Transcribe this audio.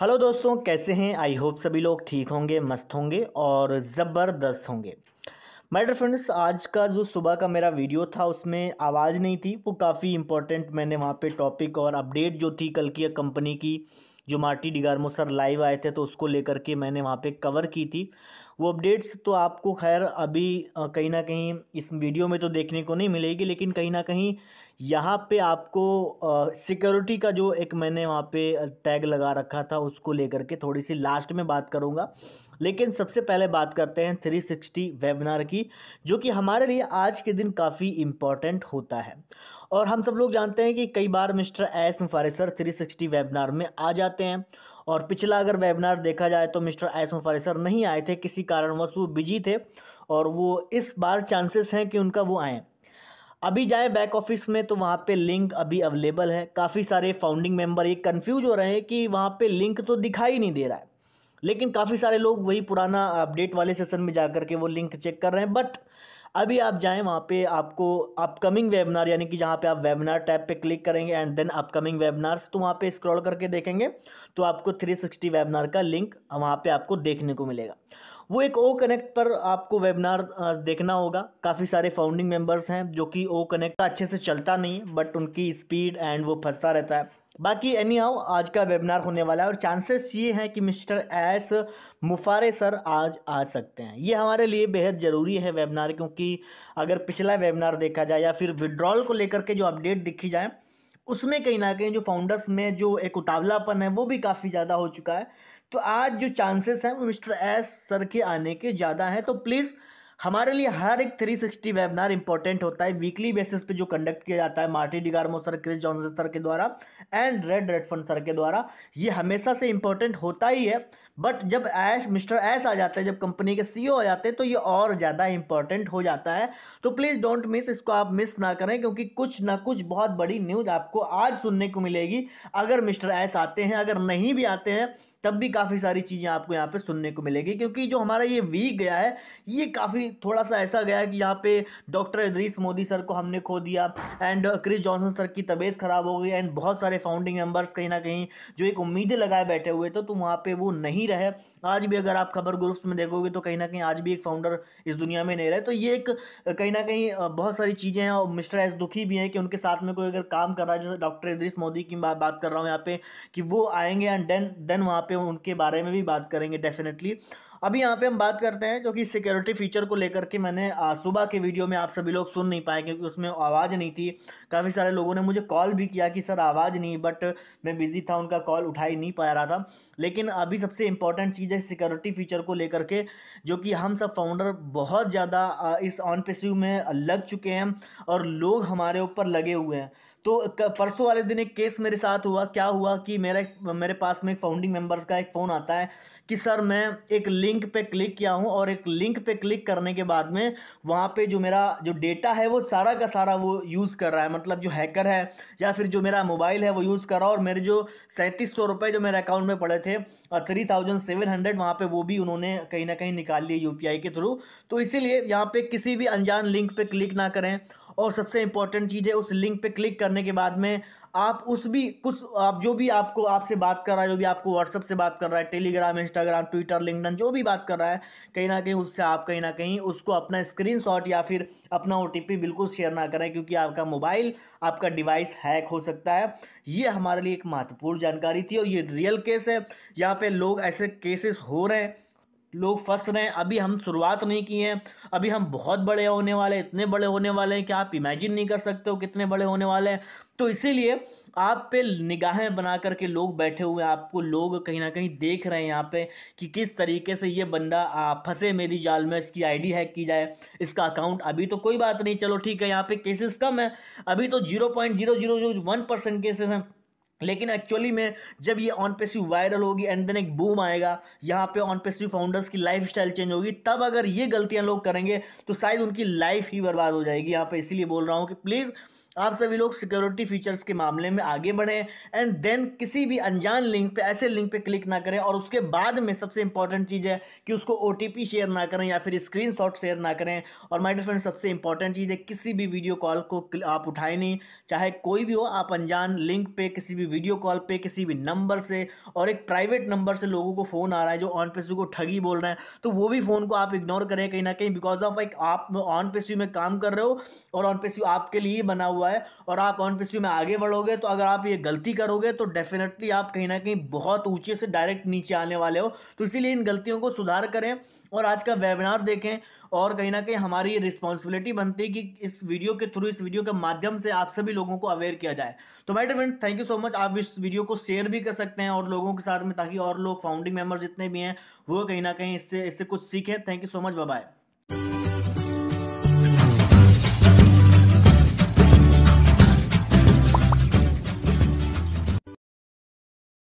hello दोस्तों कैसे हैं आई होप सभी लोग ठीक होंगे मस्त होंगे और ज़बरदस्त होंगे माय डियर फ्रेंड्स आज का जो सुबह का मेरा वीडियो था उसमें आवाज़ नहीं थी वो काफ़ी इंपॉर्टेंट मैंने वहाँ पे टॉपिक और अपडेट जो थी कल की कंपनी की जो मार्टी डिगारमोसर सर लाइव आए थे तो उसको लेकर के मैंने वहाँ पर कवर की थी वो अपडेट्स तो आपको खैर अभी कहीं ना कहीं इस वीडियो में तो देखने को नहीं मिलेगी लेकिन कहीं ना कहीं यहाँ पे आपको सिक्योरिटी का जो एक मैंने वहाँ पे टैग लगा रखा था उसको लेकर के थोड़ी सी लास्ट में बात करूँगा लेकिन सबसे पहले बात करते हैं 360 वेबिनार की जो कि हमारे लिए आज के दिन काफ़ी इम्पॉर्टेंट होता है और हम सब लोग जानते हैं कि कई बार मिस्टर एस मुफारे सर सिक्सटी वेबिनार में आ जाते हैं और पिछला अगर वेबिनार देखा जाए तो मिस्टर ऐसम फारिसर नहीं आए थे किसी कारणवश वो बिजी थे और वो इस बार चांसेस हैं कि उनका वो आएँ अभी जाए बैक ऑफिस में तो वहाँ पे लिंक अभी अवेलेबल है काफ़ी सारे फाउंडिंग मेंबर ये कंफ्यूज हो रहे हैं कि वहाँ पे लिंक तो दिखाई नहीं दे रहा है लेकिन काफ़ी सारे लोग वही पुराना अपडेट वाले सेशन में जा कर के वो लिंक चेक कर रहे हैं बट अभी आप जाएं वहाँ पे आपको अपकमिंग वेबिनार यानी कि जहाँ पे आप वेबिनार टैब पे क्लिक करेंगे एंड देन अपकमिंग वेबिनार्स तो वहाँ पे स्क्रॉल करके देखेंगे तो आपको 360 वेबिनार का लिंक वहाँ पे आपको देखने को मिलेगा वो एक ओ कनेक्ट पर आपको वेबिनार देखना होगा काफ़ी सारे फाउंडिंग मेम्बर्स हैं जो कि ओ कनेक्ट अच्छे से चलता नहीं है बट उनकी स्पीड एंड वो फंसता रहता है बाकी एनी हाउ आज का वेबिनार होने वाला है और चांसेस ये हैं कि मिस्टर एस मुफारे सर आज आ सकते हैं ये हमारे लिए बेहद ज़रूरी है वेबिनार क्योंकि अगर पिछला वेबिनार देखा जाए या फिर विड्रॉल को लेकर के जो अपडेट देखी जाए उसमें कहीं ना कहीं जो फाउंडर्स में जो एक उतावलापन है वो भी काफ़ी ज़्यादा हो चुका है तो आज जो चांसेस हैं वो मिस्टर एस सर के आने के ज़्यादा हैं तो प्लीज़ हमारे लिए हर एक 360 वेबिनार इंपॉर्टेंट होता है वीकली बेसिस पे जो कंडक्ट किया जाता है Marty DeGarmo sir Chris Johnson sir के द्वारा एंड रेड रेडफन सर के द्वारा ये हमेशा से इंपॉर्टेंट होता ही है बट जब ऐश मिस्टर ऐश आ जाता है जब कंपनी के सीईओ e आ जाते हैं तो ये और ज़्यादा इंपॉर्टेंट हो जाता है तो प्लीज़ डोंट मिस इसको आप मिस ना करें क्योंकि कुछ ना कुछ बहुत बड़ी न्यूज़ आपको आज सुनने को मिलेगी अगर मिस्टर ऐश आते हैं अगर नहीं भी आते हैं तब भी काफ़ी सारी चीज़ें आपको यहाँ पे सुनने को मिलेगी क्योंकि जो हमारा ये वीक गया है ये काफ़ी थोड़ा सा ऐसा गया है कि यहाँ पे डॉक्टर इदरीस मोदी सर को हमने खो दिया एंड क्रिस जॉनसन सर की तबीयत ख़राब हो गई एंड बहुत सारे फाउंडिंग मेम्बर्स कहीं ना कहीं जो एक उम्मीदें लगाए बैठे हुए थे तो वहाँ पर वो नहीं नहीं रहे आज भी अगर आप खबर ग्रुप्स में देखोगे तो कहीं ना कहीं आज भी एक फाउंडर इस दुनिया में नहीं रहे तो ये एक कहीं ना कहीं बहुत सारी चीज़ें हैं और मिस्टर एस दुखी भी हैं कि उनके साथ में कोई अगर काम कर रहा है जैसे डॉक्टर इद्रिस मोदी की बात बात कर रहा हूँ यहाँ पे कि वो आएंगे एंड देन देन वहाँ पे उनके बारे में भी बात करेंगे डेफिनेटली अभी यहाँ पे हम बात करते हैं जो कि सिक्योरिटी फीचर को लेकर के मैंने सुबह के वीडियो में आप सभी लोग सुन नहीं पाए क्योंकि उसमें आवाज़ नहीं थी काफ़ी सारे लोगों ने मुझे कॉल भी किया कि सर आवाज़ नहीं बट मैं बिज़ी था उनका कॉल उठा ही नहीं पा रहा था लेकिन अभी सबसे इंपॉर्टेंट चीज़ है सिक्योरिटी फीचर को लेकर के जो कि हम सब फाउंडर बहुत ज़्यादा इस ऑन पे में लग चुके हैं और लोग हमारे ऊपर लगे हुए हैं तो परसों वाले दिन एक केस मेरे साथ हुआ क्या हुआ कि मेरा मेरे पास में एक फाउंडिंग मेम्बर्स का एक फ़ोन आता है कि सर मैं एक लिंक पे क्लिक किया हूँ और एक लिंक पे क्लिक करने के बाद में वहाँ पे जो मेरा जो डेटा है वो सारा का सारा वो यूज़ कर रहा है मतलब जो हैकर है या फिर जो मेरा मोबाइल है वो यूज़ कर रहा है और मेरे जो सैंतीस सौ रुपये जो मेरे अकाउंट में पड़े थे थ्री थाउजेंड सेवन हंड्रेड वहाँ पर वो भी उन्होंने कहीं ना कहीं निकाल लिए यू के थ्रू तो इसीलिए यहाँ पर किसी भी अनजान लिंक पर क्लिक ना करें और सबसे इंपॉर्टेंट चीज़ है उस लिंक पर क्लिक करने के बाद में आप उस भी कुछ आप जो भी आपको आपसे बात कर रहा है जो भी आपको व्हाट्सअप से बात कर रहा है टेलीग्राम इंस्टाग्राम ट्विटर लिंकडन जो भी बात कर रहा है कहीं ना कहीं उससे आप कहीं ना कहीं उसको अपना शॉट या फिर अपना ओ बिल्कुल शेयर ना करें क्योंकि आपका मोबाइल आपका डिवाइस हैक हो सकता है ये हमारे लिए एक महत्वपूर्ण जानकारी थी और ये रियल केस है यहाँ पर लोग ऐसे केसेस हो रहे हैं लोग फंस रहे हैं अभी हम शुरुआत नहीं की है अभी हम बहुत बड़े होने वाले इतने बड़े होने वाले हैं कि आप इमेजिन नहीं कर सकते हो कितने बड़े होने वाले हैं तो इसीलिए आप पे निगाहें बना करके लोग बैठे हुए हैं आपको लोग कहीं ना कहीं देख रहे हैं यहाँ पे कि किस तरीके से ये बंदा फंसे मेरी जाल में इसकी आईडी हैक की जाए इसका अकाउंट अभी तो कोई बात नहीं चलो ठीक है यहाँ पे केसेस कम है अभी तो zero point zero zero zero one percent cases हैं लेकिन एक्चुअली में जब ये ऑन पेसिव वायरल होगी एंड देन एक बूम आएगा यहाँ पे ऑन पेसिव फाउंडर्स की लाइफ स्टाइल चेंज होगी तब अगर ये गलतियाँ लोग करेंगे तो शायद उनकी लाइफ ही बर्बाद हो जाएगी यहाँ पे इसीलिए बोल रहा हूँ कि प्लीज़ आप सभी लोग सिक्योरिटी फीचर्स के मामले में आगे बढ़ें एंड देन किसी भी अनजान लिंक पे ऐसे लिंक पे क्लिक ना करें और उसके बाद में सबसे इंपॉर्टेंट चीज़ है कि उसको ओ शेयर ना करें या फिर स्क्रीन शेयर ना करें और माइडर फ्रेंड सबसे इंपॉर्टेंट चीज़ है किसी भी वीडियो कॉल को आप उठाए नहीं चाहे कोई भी हो आप अनजान लिंक पर किसी भी वीडियो कॉल पर किसी भी नंबर से और एक प्राइवेट नंबर से लोगों को फ़ोन आ रहा है जो ऑन पेस्यू को ठगी बोल रहे हैं तो वो भी फ़ोन को आप इग्नोर करें कहीं ना कहीं बिकॉज ऑफ एक आप ऑन पेस्यू में काम कर रहे हो और ऑन पेस्यू आपके लिए बना हुआ हुआ है और आप ऑन पी में आगे बढ़ोगे तो अगर आप ये गलती करोगे तो डेफिनेटली आप कहीं ना कहीं बहुत ऊंचे से डायरेक्ट नीचे आने वाले हो तो इसीलिए इन गलतियों को सुधार करें और आज का वेबिनार देखें और कहीं ना कहीं हमारी रिस्पॉन्सिबिलिटी बनती है कि इस वीडियो के थ्रू इस वीडियो के माध्यम से आप सभी लोगों को अवेयर किया जाए तो might friend thank you so much आप इस वीडियो को शेयर भी कर सकते हैं और लोगों के साथ में ताकि और लोग फाउंडिंग मेम्बर जितने भी हैं वो कहीं ना कहीं इससे इससे कुछ सीखें thank you so much bye